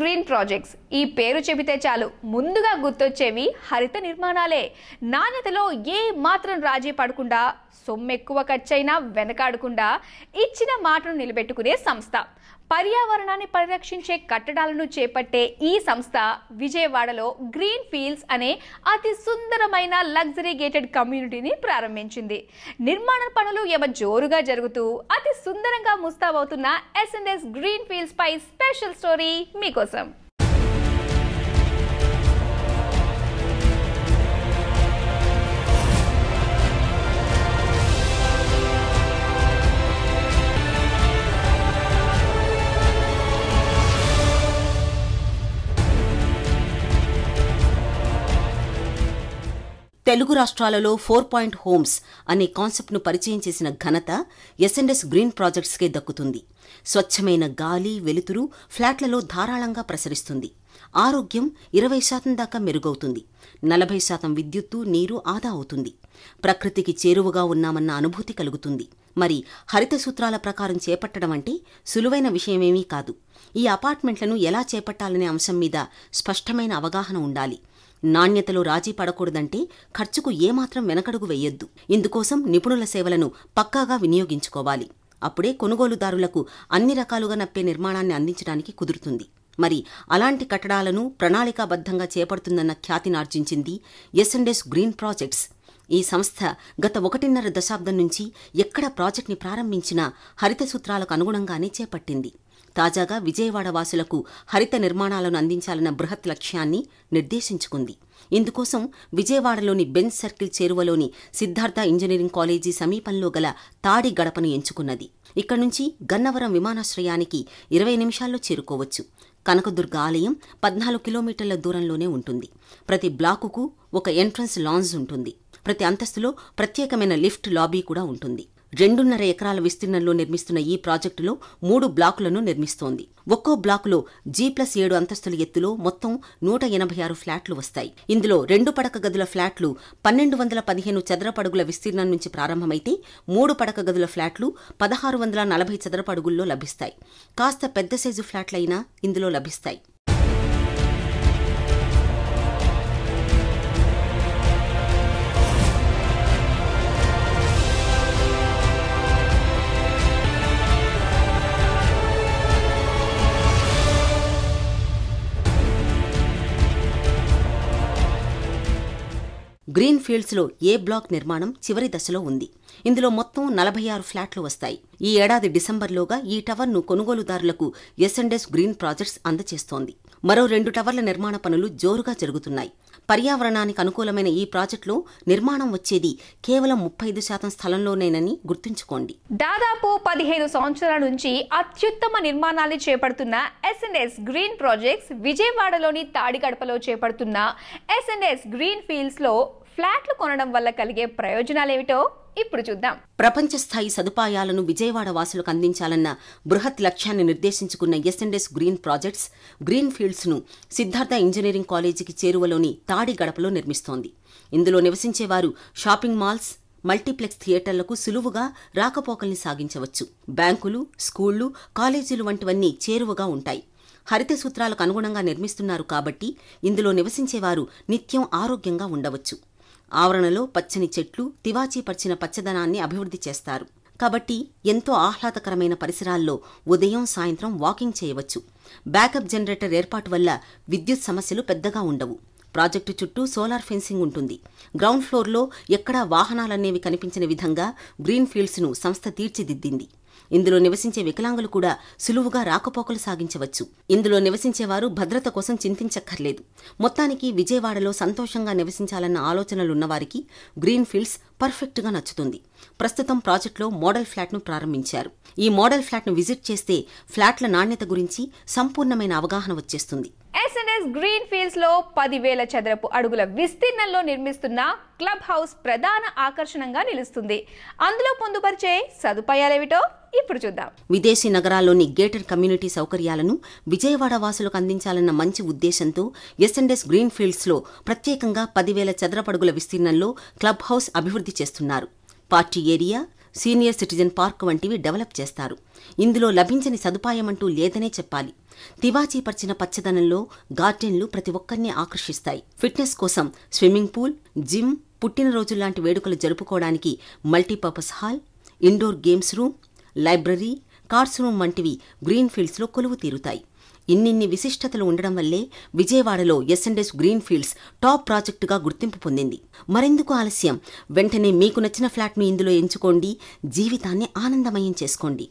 green projects ఈ పేరు చెబితే చాలు ముందుగా గుర్తొచ్చేవి హరిత నిర్మాణాలే నాణ్యతలో ఏ మాత్రం రాజీ పడకుండా సొమ్మెక్కువ ఎక్కువ ఖర్చైనా వెనకాడకుండా ఇచ్చిన మాటను నిలబెట్టుకునే సంస్థ పర్యావరణాన్ని పరిరక్షించే కట్టడాలను చేపట్టే ఈ సంస్థ విజయవాడలో గ్రీన్ ఫీల్డ్స్ అనే అతి సుందరమైన లగ్జరీ గేటెడ్ కమ్యూనిటీని ప్రారంభించింది నిర్మాణ పనులు ఎవ జోరుగా జరుగుతూ అతి సుందరంగా ముస్తాబవుతున్న ఎస్ఎన్ఎస్ గ్రీన్ ఫీల్డ్స్ పై స్పెషల్ స్టోరీ మీకు కోసం తెలుగు రాష్ట్రాలలో ఫోర్ పాయింట్ హోమ్స్ అనే కాన్సెప్ట్ను పరిచయం చేసిన ఘనత ఎస్ఎన్ఎస్ గ్రీన్ ప్రాజెక్ట్స్కే దక్కుతుంది స్వచ్ఛమైన గాలి వెలుతురు ఫ్లాట్లలో ధారాళంగా ప్రసరిస్తుంది ఆరోగ్యం ఇరవై శాతం దాకా మెరుగవుతుంది నలభై శాతం విద్యుత్తు నీరు ఆదా అవుతుంది ప్రకృతికి చేరువగా ఉన్నామన్న అనుభూతి కలుగుతుంది మరి హరిత సూత్రాల ప్రకారం చేపట్టడం అంటే సులువైన విషయమేమీ కాదు ఈ అపార్ట్మెంట్లను ఎలా చేపట్టాలనే అంశం మీద స్పష్టమైన అవగాహన ఉండాలి నాణ్యతలో రాజీ పడకూడదంటే ఖర్చుకు ఏమాత్రం వెనకడుగు వెయ్యొద్దు ఇందుకోసం నిపుణుల సేవలను పక్కాగా వినియోగించుకోవాలి అప్పుడే కొనుగోలుదారులకు అన్ని రకాలుగా నప్పే నిర్మాణాన్ని అందించడానికి కుదురుతుంది మరి అలాంటి కట్టడాలను ప్రణాళికాబద్ధంగా చేపడుతుందన్న ఖ్యాతినార్జించింది ఎస్ ఎస్ఎండెస్ గ్రీన్ ప్రాజెక్ట్స్ ఈ సంస్థ గత ఒకటిన్నర దశాబ్దం నుంచి ఎక్కడ ప్రాజెక్టుని ప్రారంభించినా హరిత సూత్రాలకు అనుగుణంగానే చేపట్టింది తాజాగా విజయవాడ వాసులకు హరిత నిర్మాణాలను అందించాలన్న బృహత్ లక్ష్యాన్ని నిర్దేశించుకుంది ఇందుకోసం విజయవాడలోని బెంజ్ సర్కిల్ చేరువలోని సిద్ధార్థ ఇంజనీరింగ్ కాలేజీ సమీపంలో గల తాడి గడపను ఎంచుకున్నది ఇక్కడి నుంచి గన్నవరం విమానాశ్రయానికి ఇరవై నిమిషాల్లో చేరుకోవచ్చు కనకదుర్గ ఆలయం పద్నాలుగు కిలోమీటర్ల దూరంలోనే ఉంటుంది ప్రతి బ్లాకుకు ఒక ఎంట్రన్స్ లాంజ్ ఉంటుంది ప్రతి అంతస్తులో ప్రత్యేకమైన లిఫ్ట్ లాబీ కూడా ఉంటుంది రెండున్నర ఎకరాల విస్తీర్ణంలో నిర్మిస్తున్న ఈ ప్రాజెక్టులో మూడు బ్లాకులను నిర్మిస్తోంది ఒక్కో బ్లాకులో జీ ప్లస్ ఏడు అంతస్తుల ఎత్తులో మొత్తం నూట ఎనభై ఆరు ఫ్లాట్లు వస్తాయి ఇందులో రెండు పడక గదుల ఫ్లాట్లు పన్నెండు వందల పదిహేను చదరపడుగుల విస్తీర్ణం నుంచి ప్రారంభమైతే మూడు పడక గదుల ఫ్లాట్లు పదహారు వందల నలభై చదరపడుగుల్లో లభిస్తాయి కాస్త పెద్ద సైజు ఫ్లాట్లైనా ఇందులో లభిస్తాయి గ్రీన్ ఫీల్డ్స్లో ఏ బ్లాక్ నిర్మాణం చివరి దశలో ఉంది ఇందులో మొత్తం నలభై ఆరు ఫ్లాట్లు వస్తాయి ఈ ఏడాది డిసెంబర్లోగా ఈ టవర్ను కొనుగోలుదారులకు ఎస్ఎండెస్ గ్రీన్ ప్రాజెక్ట్స్ అందజేస్తోంది మరో రెండు టవర్ల నిర్మాణ పనులు జోరుగా జరుగుతున్నాయి పర్యావరణానికి అనుకూలమైన ఈ ప్రాజెక్టులో నిర్మాణం వచ్చేది కేవలం ముప్పై ఐదు శాతం స్థలంలోనేనని గుర్తుంచుకోండి దాదాపు పదిహేను సంవత్సరాల నుంచి అత్యుత్తమ నిర్మాణాలు చేపడుతున్న ఎస్ఎన్ఎస్ గ్రీన్ ప్రాజెక్ట్స్ విజయవాడలోని తాడిగడపలో చేపడుతున్న ఎస్ఎన్ఎస్ గ్రీన్ ఫీల్డ్స్లో ఫ్లాట్లు కొనడం వల్ల కలిగే ఏమిటో ఇప్పుడు చూద్దాం ప్రపంచ స్థాయి సదుపాయాలను విజయవాడ వాసులకు అందించాలన్న బృహత్ లక్ష్యాన్ని నిర్దేశించుకున్న ఎస్ఎండెస్ గ్రీన్ ప్రాజెక్ట్స్ గ్రీన్ ఫీల్డ్స్ను సిద్ధార్థ ఇంజనీరింగ్ కాలేజీకి చేరువలోని తాడి గడపలో నిర్మిస్తోంది ఇందులో నివసించేవారు షాపింగ్ మాల్స్ మల్టీప్లెక్స్ థియేటర్లకు సులువుగా రాకపోకల్ని సాగించవచ్చు బ్యాంకులు స్కూళ్లు కాలేజీలు వంటివన్నీ చేరువగా ఉంటాయి హరిత సూత్రాలకు అనుగుణంగా నిర్మిస్తున్నారు కాబట్టి ఇందులో నివసించేవారు నిత్యం ఆరోగ్యంగా ఉండవచ్చు ఆవరణలో పచ్చని చెట్లు తివాచీపరిచిన పచ్చదనాన్ని అభివృద్ధి చేస్తారు కాబట్టి ఎంతో ఆహ్లాదకరమైన పరిసరాల్లో ఉదయం సాయంత్రం వాకింగ్ చేయవచ్చు బ్యాకప్ జనరేటర్ ఏర్పాటు వల్ల విద్యుత్ సమస్యలు పెద్దగా ఉండవు ప్రాజెక్టు చుట్టూ సోలార్ ఫెన్సింగ్ ఉంటుంది గ్రౌండ్ ఫ్లోర్లో ఎక్కడా వాహనాలనేవి కనిపించిన విధంగా గ్రీన్ ఫీల్డ్స్ను సంస్థ తీర్చిదిద్దింది ఇందులో నివసించే వికలాంగులు కూడా సులువుగా రాకపోకలు సాగించవచ్చు ఇందులో నివసించేవారు భద్రత కోసం చింతించక్కర్లేదు మొత్తానికి విజయవాడలో సంతోషంగా నివసించాలన్న ఆలోచనలున్నవారికి గ్రీన్ ఫీల్డ్స్ పర్ఫెక్ట్గా నచ్చుతుంది ప్రస్తుతం ప్రాజెక్టులో మోడల్ ఫ్లాట్ను ప్రారంభించారు ఈ మోడల్ ఫ్లాట్ను విజిట్ చేస్తే ఫ్లాట్ల నాణ్యత గురించి సంపూర్ణమైన అవగాహన వచ్చేస్తుంది ఎన్ఎస్ గ్రీన్ ఫీల్డ్స్ లో పదివేల చదరపు అడుగుల విస్తీర్ణంలో నిర్మిస్తున్న క్లబ్ హౌస్ ప్రధాన ఆకర్షణంగా నిలుస్తుంది అందులో పొందుపరిచే సదుపాయాలేమిటో ఇప్పుడు చూద్దాం విదేశీ నగరాల్లోని గేటర్ కమ్యూనిటీ సౌకర్యాలను విజయవాడ వాసులకు అందించాలన్న మంచి ఉద్దేశంతో ఎస్ఎన్ఎస్ గ్రీన్ ఫీల్డ్స్లో ప్రత్యేకంగా పదివేల చదరపడుగుల విస్తీర్ణంలో క్లబ్ హౌస్ అభివృద్ధి చేస్తున్నారు party area senior citizen park వంటివి డెవలప్ చేస్తారు ఇందులో లభించని సదుపాయమంటూ లేదనే చెప్పాలి తివాచీపరిచిన పచ్చదనంలో గార్డెన్లు ప్రతి ఒక్కరిని ఆకర్షిస్తాయి ఫిట్నెస్ కోసం స్విమ్మింగ్ పూల్ జిమ్ పుట్టినరోజు లాంటి వేడుకలు జరుపుకోవడానికి multipurpose hall indoor games room library room వంటివి గ్రీన్ఫీల్డ్స్లో కొలువు తీరుతాయి ఇన్నిన్ని విశిష్టతలు ఉండడం వల్లే విజయవాడలో ఎస్ఎన్డెస్ గ్రీన్ ఫీల్డ్స్ టాప్ ప్రాజెక్టుగా గుర్తింపు పొందింది మరెందుకు ఆలస్యం వెంటనే మీకు నచ్చిన ఫ్లాట్ను ఇందులో ఎంచుకోండి జీవితాన్ని ఆనందమయం చేసుకోండి